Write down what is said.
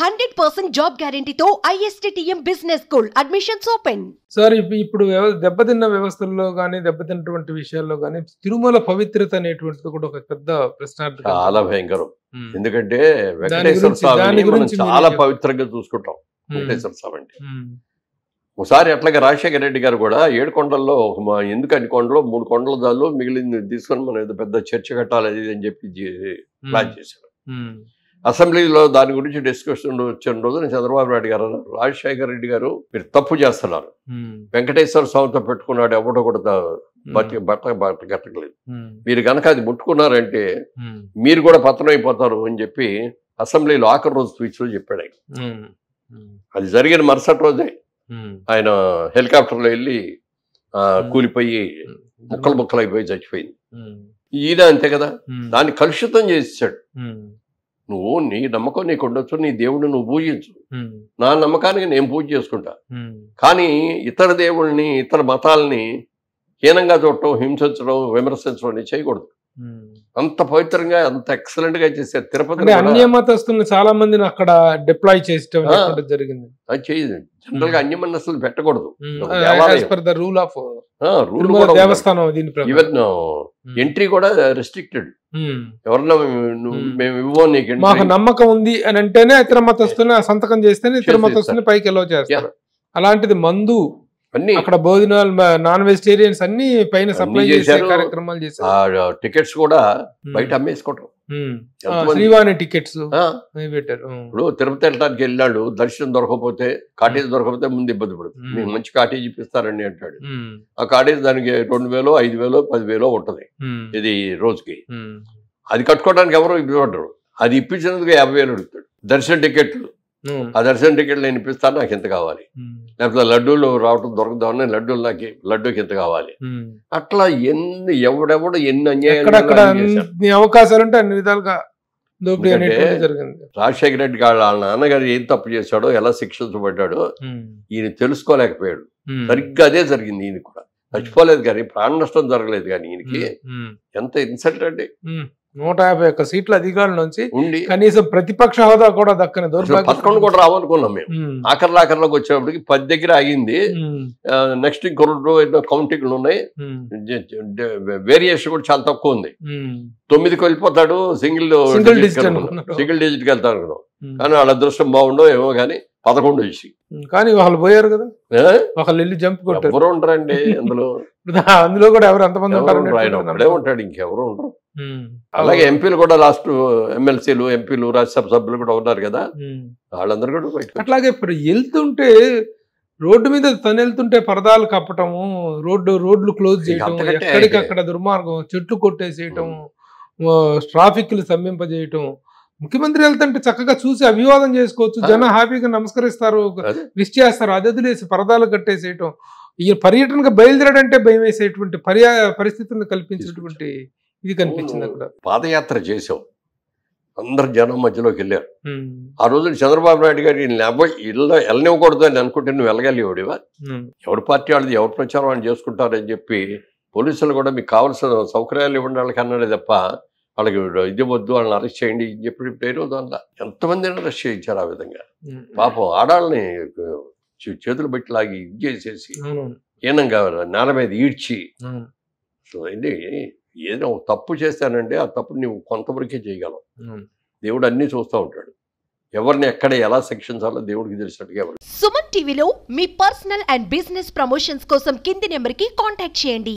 hundred percent job గ్యారంటీతో ISTM business school admissions open sir ఇప్పుడు దెబ్బతిన్న వ్యవస్థల్లో కానీ దెబ్బతిన్నటువంటి విషయాల్లో కానీ తిరుమల పవిత్రత అనేటువంటిది కూడా ఒక పెద్ద ప్రశ్న చాలా భయంకరం ఎందుకంటే వెంకటేశ్వర చాలా పవిత్రంగా చూసుకుంటాం వెంకటేశ్వర స్వామి ఒకసారి అట్లాగే రాజశేఖర రెడ్డి గారు కూడా ఏడు కొండల్లో ఒక ఎందుకు అన్ని కొండలు మూడు కొండల దాళ్ళు మిగిలింది తీసుకొని మనం పెద్ద చర్చ కట్టాలి అని చెప్పి ప్లాన్ చేశారు అసెంబ్లీలో దాని గురించి డిస్కషన్ వచ్చిన నేను చంద్రబాబు నాయుడు గారు అన్నారు రాజశేఖర రెడ్డి గారు మీరు తప్పు చేస్తున్నారు వెంకటేశ్వర స్వామితో పెట్టుకున్నాడు ఎవడో కూడా బట్టి బట్ట బట్ట కట్టలేదు మీరు కనుక అది ముట్టుకున్నారంటే మీరు కూడా పతనం అయిపోతారు అని చెప్పి అసెంబ్లీలో ఆఖరి రోజు స్పీచ్లో చెప్పాడు ఆయన అది జరిగిన మరుసటి రోజే ఆయన హెలికాప్టర్లో వెళ్ళి కూలిపోయి ముక్కలు ముక్కలు అయిపోయి చచ్చిపోయింది ఈయన అంతే కదా దాన్ని కలుషితం చేసాడు నువ్వు నీ నమ్మకం నీకు ఉండొచ్చు నీ దేవుడిని నువ్వు పూజించు నా నమ్మకానికి నేను పూజ చేసుకుంటా కానీ ఇతర దేవుడిని ఇతర మతాలని హీనంగా చూడటం హింసించడం విమర్శించడం చేయకూడదు అంత పవిత్రంగా అంత ఎక్సలెంట్ గా చేశారు తిరుపతి అన్య మతస్తులను చాలా మందిని అక్కడ డిప్లాయ్ చేసడం జరిగింది అది చేయదు జనరల్ గా అన్య పెట్టకూడదు రూల్ ఆఫ్ రూల్ దేవస్థానం ఈవెన్ ఎంట్రీ కూడా రెస్ట్రిక్టెడ్ ఎవరన్నా మేము ఇవ్వం నీకు మాకు నమ్మకం ఉంది అని అంటేనే ఇతర మతస్తుని సంతకం చేస్తేనే ఇతర మతస్తుని పైకి ఎలా చేస్తారు అలాంటిది మందు అన్ని అక్కడ భోజనాలు నాన్ వెజిటేరియన్స్ అన్ని పైన సప్లై చేసే కార్యక్రమాలు చేశారు టికెట్స్ కూడా బయట అమ్మేసుకోవటం శ్రీవాణి టికెట్స్ పెట్టారు ఇప్పుడు తిరుపతి వెళ్ళడానికి వెళ్ళాడు దర్శనం దొరకకపోతే కాటేజ్ దొరకపోతే ముందు ఇబ్బంది పడుతుంది మీకు మంచి కాటేజ్ ఇప్పిస్తారండి అంటాడు ఆ కాటేజ్ దానికి రెండు వేలు ఐదు వేలు వేలో ఉంటుంది ఇది రోజుకి అది కట్టుకోవడానికి ఎవరు ఇబ్బంది పడ్డారు అది ఇప్పించినందుకు యాభై వేలు అడుగుతాడు దర్శన టికెట్లు ఆ దర్శనం టికెట్లు నేను ఇప్పిస్తాను నాకు ఇంత కావాలి లేకపోతే లడ్డూలు రావటం దొరకదామని లడ్డూలు నాకు లడ్డూకి ఇంత కావాలి అట్లా ఎన్ని ఎవడెవడు ఎన్ని అన్యాయాలు అవకాశాలు ఉంటే అన్ని విధాలుగా రాజశేఖర రెడ్డి గారు వాళ్ళ నాన్నగారు ఏం తప్పు చేశాడో ఎలా శిక్షించబడ్డాడు ఈయన తెలుసుకోలేకపోయాడు సరిగ్గా అదే జరిగింది ఈయన కూడా చచ్చిపోలేదు కానీ ప్రాణ నష్టం జరగలేదు కానీ ఈయనకి ఎంత ఇన్సల్ట్ అండి నూట యాభై ఒక్క సీట్ల అధికారుల నుంచి ఉండి కనీసం ప్రతిపక్ష హోదా కూడా దక్కని దూరం పదకొండు కూడా రావనుకున్నాం మేము ఆఖరి ఆఖరిలోకి వచ్చేప్పటికి పది దగ్గర ఆగింది నెక్స్ట్ ఇంకొరడు ఎన్నో కౌంటింగ్లు ఉన్నాయి వేరియేషన్ కూడా చాలా తక్కువ ఉంది తొమ్మిదికి వెళ్ళిపోతాడు సింగిల్ సింగిల్ డిజిట్ కి వెళ్తాడు కానీ వాళ్ళ అదృష్టం బాగుండో ఏమో కానీ పదకొండు వచ్చి కానీ వాళ్ళు పోయారు కదా ఒకళ్ళు వెళ్ళి జంప్ ఎవరు ఉండరండి అందులో అందులో కూడా ఎవరు ఎంతమంది ఉంటారు అక్కడే ఉంటాడు ఇంకెవరు ఉండరు అలాగే ఎంపీలు కూడా లాస్ట్ ఎమ్మెల్సీలు ఎంపీలు రాజ్యసభ సభ్యులు కూడా ఉన్నారు కదా వాళ్ళందరూ కూడా అట్లాగే ఇప్పుడు వెళ్తుంటే రోడ్డు మీద తను వెళ్తుంటే పరదాలు కప్పటము రోడ్డు రోడ్లు క్లోజ్ చేయటం ఎక్కడికక్కడ దుర్మార్గం చెట్లు కొట్టేసేయటం ట్రాఫిక్లు స్తంభింపజేయటం ముఖ్యమంత్రి వెళ్తుంటే చక్కగా చూసి అభివాదం చేసుకోవచ్చు జనం హ్యాపీగా నమస్కరిస్తారు విష్ చేస్తారు అది వదిలేసి పరదాలు కట్టేసేయటం ఈ పర్యటనకు బయలుదేరడంటే భయం వేసేటువంటి పర్యా పరిస్థితులను కల్పించినటువంటి ఇది కనిపించింది అక్కడ పాదయాత్ర చేసావు అందరు జనం మధ్యలోకి వెళ్ళారు ఆ రోజు చంద్రబాబు నాయుడు గారు ఇల్లు వెళ్ళనివ్వకూడదు అని అనుకుంటే నువ్వు వెళ్ళగలివాడివా ఎవరి పార్టీ వాళ్ళది ఎవరి ప్రచారం వాళ్ళు చేసుకుంటారని చెప్పి పోలీసులు కూడా మీకు కావాల్సిన సౌకర్యాలు ఇవ్వండి వాళ్ళకి అన్నాడే తప్ప వాళ్ళకి ఇది వద్దు వాళ్ళని అరెస్ట్ చేయండి అని చెప్పి పేరు దాంట్లో ఎంతమంది అరెస్ట్ చేయించారు ఆ విధంగా పాపం ఆడాళ్ళని చేతులు బట్టి లాగి ఇది చేసేసి ఏనం కావాలి నేల మీద ఈడ్చి సో ఏదైనా తప్పు చేస్తానంటే ఆ తప్పు నువ్వు కొంతవరకే చేయగలవు దేవుడు అన్ని చూస్తూ ఉంటాడు ఎవరిని ఎక్కడ ఎలా శిక్షించాలో దేవుడికి తెలిసినట్టుగా సుమన్ టీవీలో మీ పర్సనల్ అండ్ బిజినెస్ ప్రమోషన్స్ కోసం కింది నెంబర్ కి కాంటాక్ట్ చేయండి